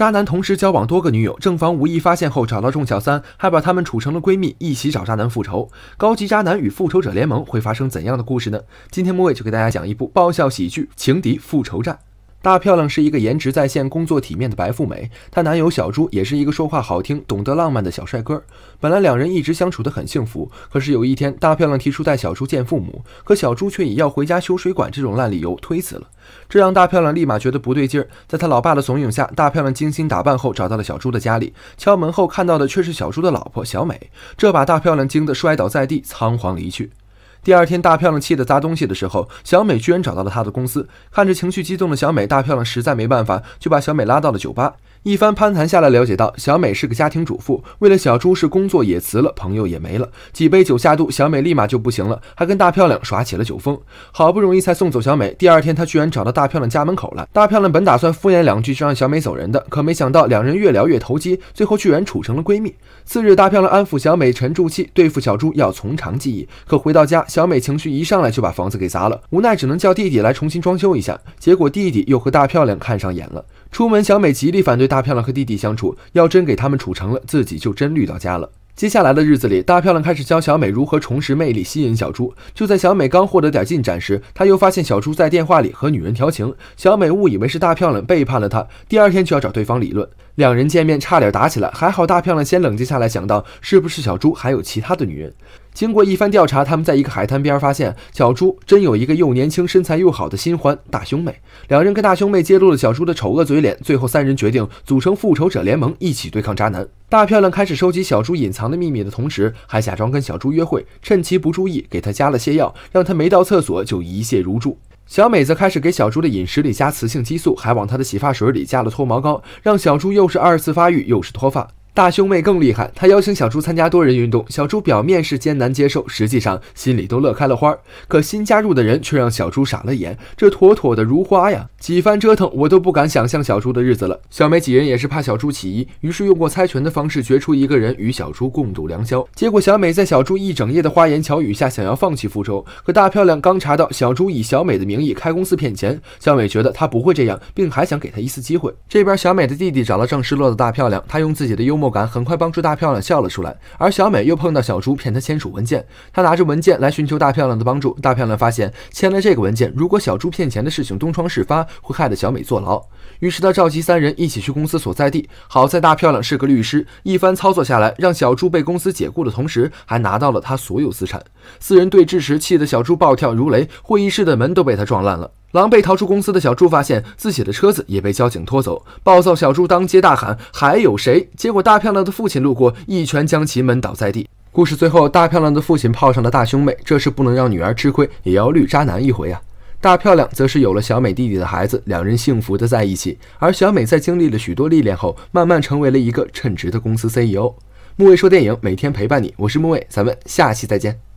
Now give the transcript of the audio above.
渣男同时交往多个女友，正房无意发现后找到众小三，还把他们处成了闺蜜，一起找渣男复仇。高级渣男与复仇者联盟会发生怎样的故事呢？今天木尾就给大家讲一部爆笑喜剧《情敌复仇战》。大漂亮是一个颜值在线、工作体面的白富美，她男友小朱也是一个说话好听、懂得浪漫的小帅哥。本来两人一直相处的很幸福，可是有一天，大漂亮提出带小朱见父母，可小朱却以要回家修水管这种烂理由推辞了，这让大漂亮立马觉得不对劲儿。在她老爸的怂恿下，大漂亮精心打扮后找到了小朱的家里，敲门后看到的却是小朱的老婆小美，这把大漂亮惊得摔倒在地，仓皇离去。第二天，大漂亮气得砸东西的时候，小美居然找到了她的公司。看着情绪激动的小美，大漂亮实在没办法，就把小美拉到了酒吧。一番攀谈下来，了解到小美是个家庭主妇，为了小朱是工作也辞了，朋友也没了。几杯酒下肚，小美立马就不行了，还跟大漂亮耍起了酒疯。好不容易才送走小美，第二天她居然找到大漂亮家门口了。大漂亮本打算敷衍两句就让小美走人的，可没想到两人越聊越投机，最后居然处成了闺蜜。次日，大漂亮安抚小美，沉住气，对付小朱要从长计议。可回到家，小美情绪一上来就把房子给砸了，无奈只能叫弟弟来重新装修一下。结果弟弟又和大漂亮看上眼了。出门，小美极力反对大漂亮和弟弟相处，要真给他们处成了，自己就真绿到家了。接下来的日子里，大漂亮开始教小美如何重拾魅力，吸引小朱。就在小美刚获得点进展时，她又发现小朱在电话里和女人调情。小美误以为是大漂亮背叛了她，第二天就要找对方理论。两人见面差点打起来，还好大漂亮先冷静下来，想到是不是小朱还有其他的女人。经过一番调查，他们在一个海滩边发现小朱真有一个又年轻、身材又好的新欢——大胸妹。两人跟大胸妹揭露了小朱的丑恶嘴脸，最后三人决定组成复仇者联盟，一起对抗渣男。大漂亮开始收集小猪隐藏的秘密的同时，还假装跟小猪约会，趁其不注意给他加了泻药，让他没到厕所就一泻如注。小美则开始给小猪的饮食里加雌性激素，还往他的洗发水里加了脱毛膏，让小猪又是二次发育又是脱发。大胸妹更厉害，她邀请小朱参加多人运动。小朱表面是艰难接受，实际上心里都乐开了花。可新加入的人却让小朱傻了眼，这妥妥的如花呀！几番折腾，我都不敢想象小朱的日子了。小美几人也是怕小朱起疑，于是用过猜拳的方式决出一个人与小朱共度良宵。结果小美在小朱一整夜的花言巧语下，想要放弃复仇。可大漂亮刚查到小朱以小美的名义开公司骗钱，小美觉得他不会这样，并还想给他一次机会。这边小美的弟弟找了正失落的大漂亮，他用自己的幽默。莫敢很快帮助大漂亮笑了出来，而小美又碰到小朱骗她签署文件。她拿着文件来寻求大漂亮的帮助，大漂亮发现签了这个文件，如果小朱骗钱的事情东窗事发，会害得小美坐牢。于是他召集三人一起去公司所在地。好在大漂亮是个律师，一番操作下来，让小朱被公司解雇的同时，还拿到了他所有资产。四人对峙时，气的小朱暴跳如雷，会议室的门都被他撞烂了。狼狈逃出公司的小猪发现自己的车子也被交警拖走，暴躁小猪当街大喊：“还有谁？”结果大漂亮的父亲路过，一拳将其闷倒在地。故事最后，大漂亮的父亲泡上了大胸妹，这是不能让女儿吃亏，也要绿渣男一回啊！大漂亮则是有了小美弟弟的孩子，两人幸福的在一起。而小美在经历了许多历练后，慢慢成为了一个称职的公司 CEO。木卫说电影每天陪伴你，我是木卫，咱们下期再见。